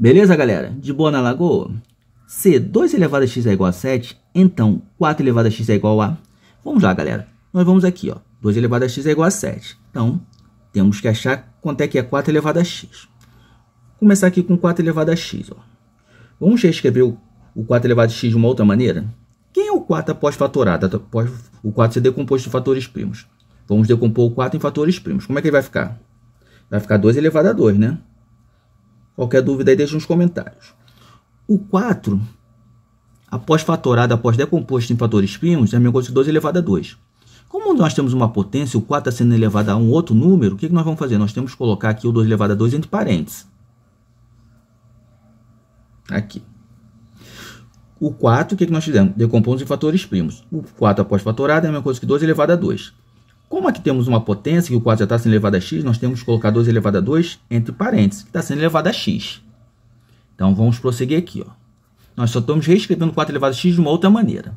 Beleza, galera? De boa na lagoa? Se 2 elevado a x é igual a 7, então 4 elevado a x é igual a... Vamos lá, galera. Nós vamos aqui, ó. 2 elevado a x é igual a 7. Então, temos que achar quanto é que é 4 elevado a x. Vou começar aqui com 4 elevado a x, ó. Vamos reescrever o, 4 elevado a x de uma outra maneira? Quem é o 4 após fatorado? Após o 4 ser decomposto em fatores primos. Vamos decompor o 4 em fatores primos. Como é que ele vai ficar? Vai ficar 2 elevado a 2, né? Qualquer dúvida aí, deixa nos comentários. O 4, após fatorado, após decomposto em fatores primos, é a mesma coisa que 2 elevado a 2. Como nós temos uma potência, o 4 está sendo elevado a um outro número, o que, nós vamos fazer? Nós temos que colocar aqui o 2 elevado a 2 entre parênteses. Aqui. O 4, o que, que nós fizemos? Decompomos em fatores primos. O 4 após fatorado é a mesma coisa que 2 elevado a 2. Como aqui temos uma potência, que o 4 já está sendo elevado a x, nós temos que colocar 2 elevado a 2 entre parênteses, que está sendo elevado a x. Então, vamos prosseguir aqui. Ó. Nós só estamos reescrevendo 4 elevado a x de uma outra maneira.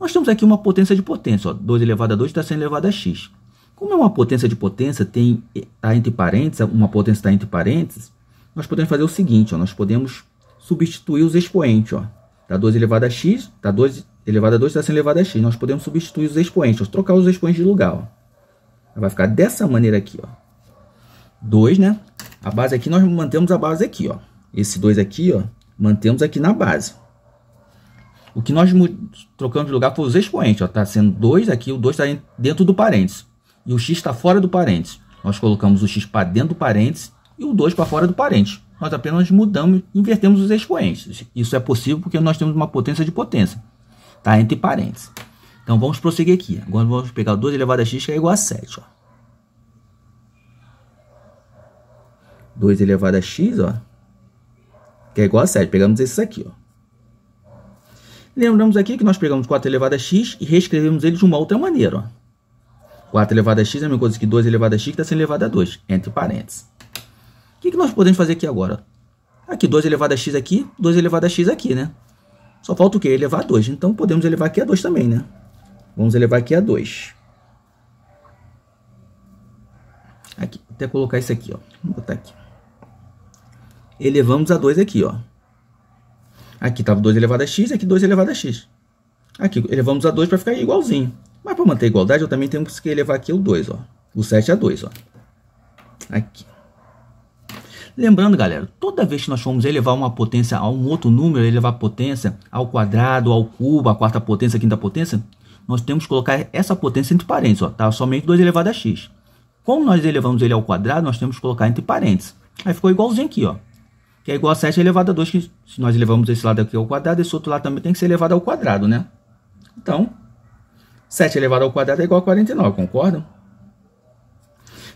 Nós temos aqui uma potência de potência. Ó. 2 elevado a 2 está sendo elevado a x. Como é uma potência de potência, tem eh, tá entre parênteses, uma potência está entre parênteses, nós podemos fazer o seguinte, ó, nós podemos substituir os expoentes. Ó. Está 2 elevado a x, está 2 elevado a 2 está sendo elevado a x. Nós podemos substituir os expoentes, trocar os expoentes de lugar. Ó. Vai ficar dessa maneira aqui. Ó. 2, né? A base aqui, nós mantemos a base aqui. Ó. Esse 2 aqui, ó, mantemos aqui na base. O que nós trocamos de lugar foi os expoentes. Está sendo 2 aqui, o 2 está dentro do parênteses. E o x está fora do parênteses. Nós colocamos o x para dentro do parênteses e o 2 para fora do parênteses. Nós apenas mudamos, invertemos os expoentes. Isso é possível porque nós temos uma potência de potência. Tá entre parênteses. Então vamos prosseguir aqui. Agora vamos pegar 2 elevado a x que é igual a 7, ó. 2 elevado a x, ó, que é igual a 7. Pegamos esse aqui, ó. Lembramos aqui que nós pegamos 4 elevado a x e reescrevemos ele de uma outra maneira, ó. 4 elevado a x é a mesma coisa que 2 elevado a x, que está sendo elevado a 2, entre parênteses. O que, que nós podemos fazer aqui agora? Aqui, 2 elevado a x aqui, 2 elevado a x aqui, né? Só falta o quê? Elevar a 2. Então, podemos elevar aqui a 2 também, né? Vamos elevar aqui a 2. Aqui, até colocar isso aqui, ó. Vamos botar aqui. Elevamos a 2 aqui, ó. Aqui estava 2 elevado a x, aqui 2 elevado a x. Aqui, elevamos a 2 para ficar igualzinho. Mas para manter a igualdade, eu também tenho que elevar aqui o 2, ó. O 7 a 2, ó. Aqui. Lembrando, galera, toda vez que nós formos elevar uma potência a um outro número, elevar a potência ao quadrado, ao cubo, à quarta potência, à quinta potência, nós temos que colocar essa potência entre parênteses, ó, tá? somente 2 elevado a x. Como nós elevamos ele ao quadrado, nós temos que colocar entre parênteses. Aí ficou igualzinho aqui, ó, que é igual a 7 elevado a 2, que se nós elevamos esse lado aqui ao quadrado, esse outro lado também tem que ser elevado ao quadrado, né? Então, 7 elevado ao quadrado é igual a 49, concordam?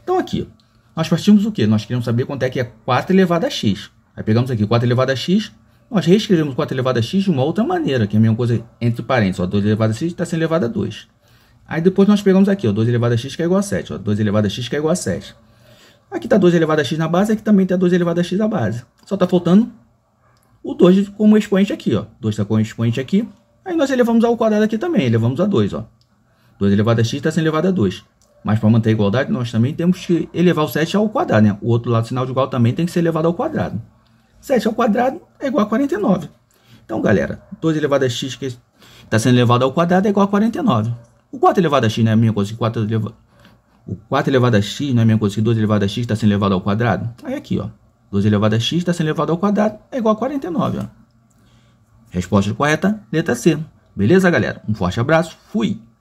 Então, aqui, nós partimos o quê? Nós queremos saber quanto é que é 4 elevado a x. Aí pegamos aqui 4 elevado a x, nós reescrevemos 4 elevado a x de uma outra maneira, que é a mesma coisa entre parênteses. Ó, 2 elevado a x está sendo elevado a 2. Aí depois nós pegamos aqui, ó, 2 elevado a x que é igual a 7. Ó, 2 elevado a x que é igual a 7. Aqui está 2 elevado a x na base, aqui também está 2 elevado a x na base. Só está faltando o 2 como expoente aqui. Ó. 2 está como expoente aqui. Aí nós elevamos ao quadrado aqui também, elevamos a 2. Ó. 2 elevado a x está sendo elevado a 2. Mas para manter a igualdade, nós também temos que elevar o 7 ao quadrado. Né? O outro lado do sinal de igual também tem que ser elevado ao quadrado. 7 ao quadrado é igual a 49. Então, galera, 2 elevado a x que está sendo elevado ao quadrado é igual a 49. O 4 elevado a x não é a mesma coisa que 4 elevado... O 4 elevado a x não é a mesma coisa que 2 elevado a x está sendo elevado ao quadrado? Aí aqui, ó. 2 elevado a x está sendo elevado ao quadrado é igual a 49, ó. Resposta correta, letra C. Beleza, galera? Um forte abraço, fui!